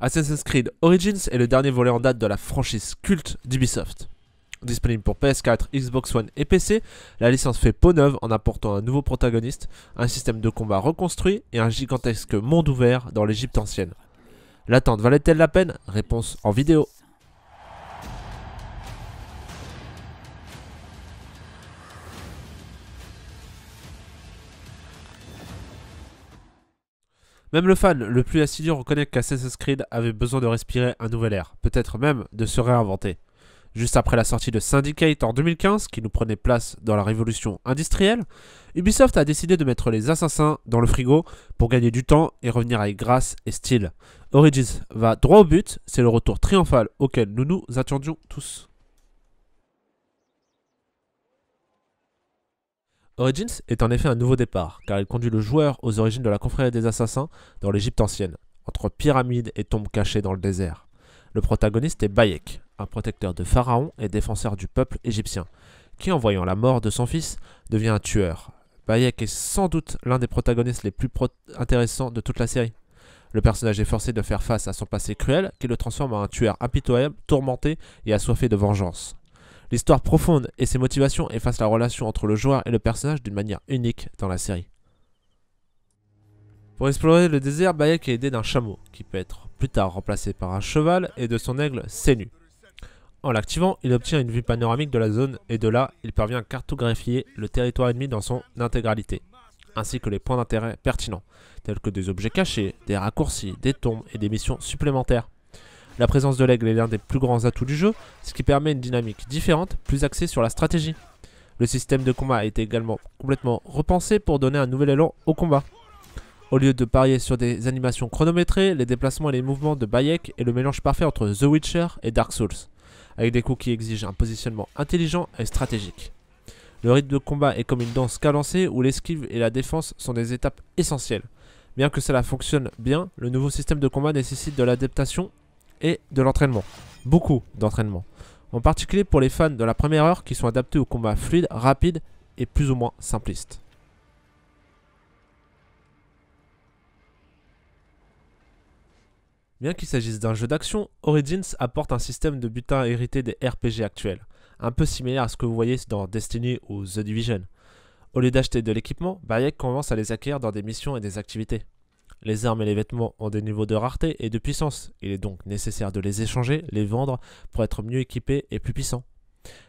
Assassin's Creed Origins est le dernier volet en date de la franchise culte d'Ubisoft. Disponible pour PS4, Xbox One et PC, la licence fait peau neuve en apportant un nouveau protagoniste, un système de combat reconstruit et un gigantesque monde ouvert dans l'Égypte ancienne. L'attente valait-elle la peine Réponse en vidéo. Même le fan le plus assidu reconnaît qu'Assassin's Creed avait besoin de respirer un nouvel air, peut-être même de se réinventer. Juste après la sortie de Syndicate en 2015, qui nous prenait place dans la révolution industrielle, Ubisoft a décidé de mettre les assassins dans le frigo pour gagner du temps et revenir avec grâce et style. Origins va droit au but, c'est le retour triomphal auquel nous nous attendions tous. Origins est en effet un nouveau départ, car il conduit le joueur aux origines de la confrérie des assassins dans l'Égypte ancienne, entre pyramides et tombes cachées dans le désert. Le protagoniste est Bayek, un protecteur de Pharaon et défenseur du peuple égyptien, qui en voyant la mort de son fils devient un tueur. Bayek est sans doute l'un des protagonistes les plus intéressants de toute la série. Le personnage est forcé de faire face à son passé cruel qui le transforme en un tueur impitoyable, tourmenté et assoiffé de vengeance. L'histoire profonde et ses motivations effacent la relation entre le joueur et le personnage d'une manière unique dans la série. Pour explorer le désert, Bayek est aidé d'un chameau, qui peut être plus tard remplacé par un cheval et de son aigle Senu. En l'activant, il obtient une vue panoramique de la zone et de là, il parvient à cartographier le territoire ennemi dans son intégralité, ainsi que les points d'intérêt pertinents, tels que des objets cachés, des raccourcis, des tombes et des missions supplémentaires. La présence de l'aigle est l'un des plus grands atouts du jeu, ce qui permet une dynamique différente, plus axée sur la stratégie. Le système de combat a été également complètement repensé pour donner un nouvel élan au combat. Au lieu de parier sur des animations chronométrées, les déplacements et les mouvements de Bayek est le mélange parfait entre The Witcher et Dark Souls, avec des coups qui exigent un positionnement intelligent et stratégique. Le rythme de combat est comme une danse calancée où l'esquive et la défense sont des étapes essentielles. Bien que cela fonctionne bien, le nouveau système de combat nécessite de l'adaptation et de l'entraînement. Beaucoup d'entraînement. En particulier pour les fans de la première heure qui sont adaptés au combat fluide, rapide et plus ou moins simpliste. Bien qu'il s'agisse d'un jeu d'action, Origins apporte un système de butin hérité des RPG actuels, un peu similaire à ce que vous voyez dans Destiny ou The Division. Au lieu d'acheter de l'équipement, Bayek commence à les acquérir dans des missions et des activités. Les armes et les vêtements ont des niveaux de rareté et de puissance. Il est donc nécessaire de les échanger, les vendre pour être mieux équipés et plus puissants.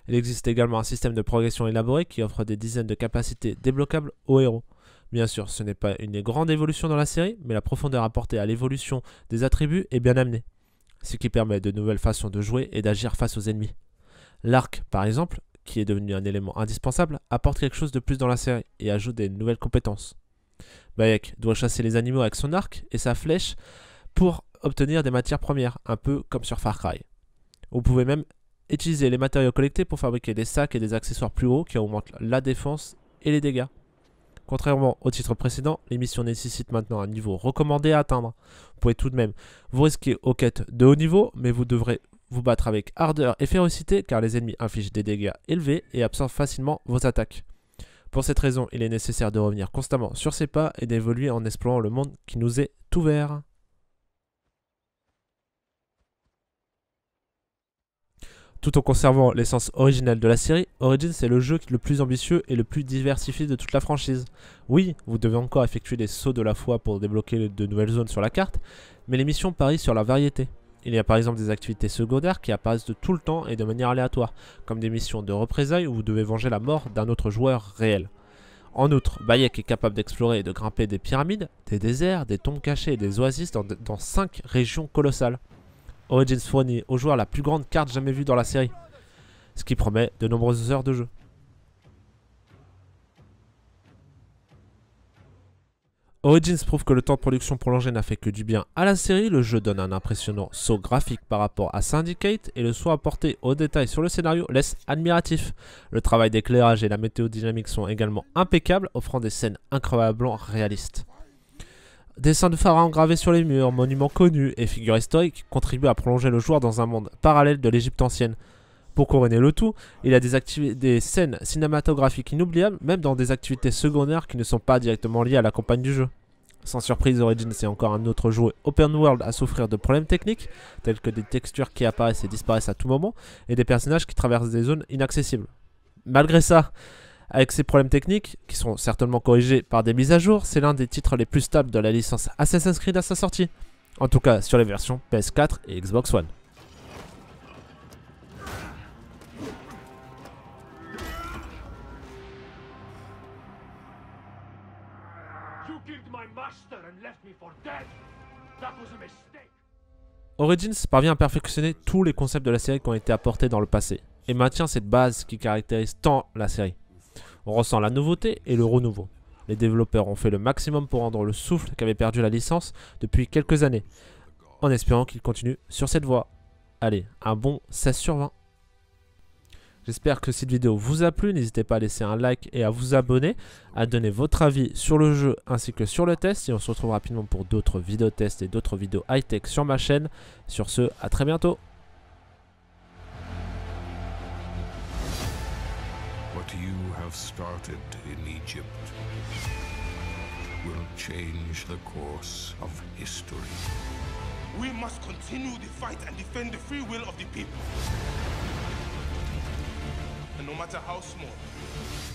Il existe également un système de progression élaboré qui offre des dizaines de capacités débloquables aux héros. Bien sûr, ce n'est pas une grande évolution dans la série, mais la profondeur apportée à l'évolution des attributs est bien amenée, ce qui permet de nouvelles façons de jouer et d'agir face aux ennemis. L'arc, par exemple, qui est devenu un élément indispensable, apporte quelque chose de plus dans la série et ajoute des nouvelles compétences. Bayek doit chasser les animaux avec son arc et sa flèche pour obtenir des matières premières, un peu comme sur Far Cry. Vous pouvez même utiliser les matériaux collectés pour fabriquer des sacs et des accessoires plus hauts qui augmentent la défense et les dégâts. Contrairement au titre précédent, les missions nécessitent maintenant un niveau recommandé à atteindre. Vous pouvez tout de même vous risquer aux quêtes de haut niveau, mais vous devrez vous battre avec ardeur et férocité car les ennemis infligent des dégâts élevés et absorbent facilement vos attaques. Pour cette raison, il est nécessaire de revenir constamment sur ses pas et d'évoluer en explorant le monde qui nous est ouvert. Tout en conservant l'essence originale de la série, Origins est le jeu le plus ambitieux et le plus diversifié de toute la franchise. Oui, vous devez encore effectuer des sauts de la foi pour débloquer de nouvelles zones sur la carte, mais les missions parient sur la variété. Il y a par exemple des activités secondaires qui apparaissent de tout le temps et de manière aléatoire, comme des missions de représailles où vous devez venger la mort d'un autre joueur réel. En outre, Bayek est capable d'explorer et de grimper des pyramides, des déserts, des tombes cachées et des oasis dans, 5 régions colossales. Origins fournit au joueur la plus grande carte jamais vue dans la série, ce qui promet de nombreuses heures de jeu. Origins prouve que le temps de production prolongé n'a fait que du bien à la série, le jeu donne un impressionnant saut graphique par rapport à Syndicate et le soin apporté aux détails sur le scénario laisse admiratif. Le travail d'éclairage et la météo dynamique sont également impeccables, offrant des scènes incroyablement réalistes. Dessins de pharaons gravés sur les murs, monuments connus et figures historiques contribuent à prolonger le joueur dans un monde parallèle de l'Égypte ancienne. Pour couronner le tout, il a des, scènes cinématographiques inoubliables, même dans des activités secondaires qui ne sont pas directement liées à la campagne du jeu. Sans surprise, Origins c'est encore un autre jeu open world à souffrir de problèmes techniques, tels que des textures qui apparaissent et disparaissent à tout moment, et des personnages qui traversent des zones inaccessibles. Malgré ça, avec ces problèmes techniques, qui sont certainement corrigés par des mises à jour, c'est l'un des titres les plus stables de la licence Assassin's Creed à sa sortie. En tout cas sur les versions PS4 et Xbox One. Origins parvient à perfectionner tous les concepts de la série qui ont été apportés dans le passé, et maintient cette base qui caractérise tant la série. On ressent la nouveauté et le renouveau. Les développeurs ont fait le maximum pour rendre le souffle qu'avait perdu la licence depuis quelques années, en espérant qu'ils continuent sur cette voie. Allez, un bon 16 sur 20. J'espère que cette vidéo vous a plu. N'hésitez pas à laisser un like et à vous abonner, à donner votre avis sur le jeu ainsi que sur le test. Et on se retrouve rapidement pour d'autres vidéos tests et d'autres vidéos high-tech sur ma chaîne. Sur ce, à très bientôt. And no matter how small,